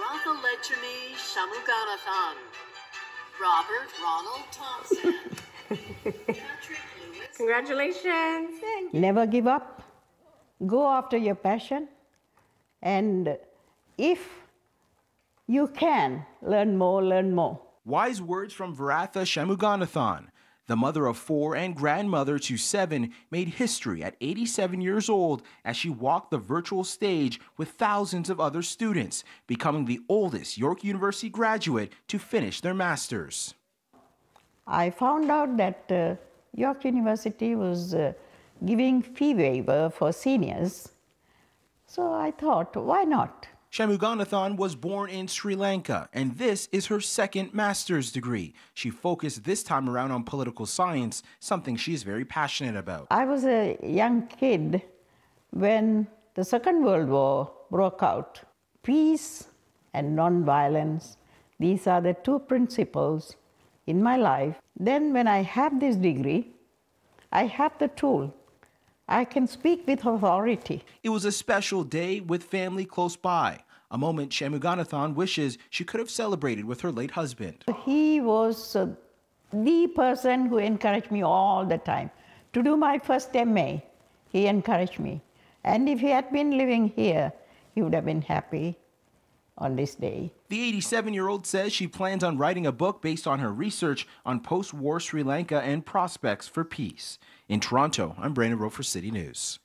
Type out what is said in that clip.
Maratha Lechumi Shamuganathan, Robert Ronald Thompson, Patrick Lewis. Congratulations. Never give up. Go after your passion. And if you can, learn more, learn more. Wise words from Varatha Shamuganathan. The mother of four and grandmother to seven made history at 87 years old as she walked the virtual stage with thousands of other students, becoming the oldest York University graduate to finish their master's. I found out that uh, York University was uh, giving fee waiver for seniors. So I thought, why not? Shamuganathan was born in Sri Lanka, and this is her second master's degree. She focused this time around on political science, something she's very passionate about. I was a young kid when the Second World War broke out. Peace and nonviolence, these are the two principles in my life. Then, when I have this degree, I have the tool I can speak with authority. It was a special day with family close by, a moment Shamuganathan wishes she could have celebrated with her late husband. He was uh, the person who encouraged me all the time. To do my first MA, he encouraged me. And if he had been living here, he would have been happy on this day. The 87 year old says she plans on writing a book based on her research on post war Sri Lanka and prospects for peace. In Toronto, I'm Brandon Rowe for City News.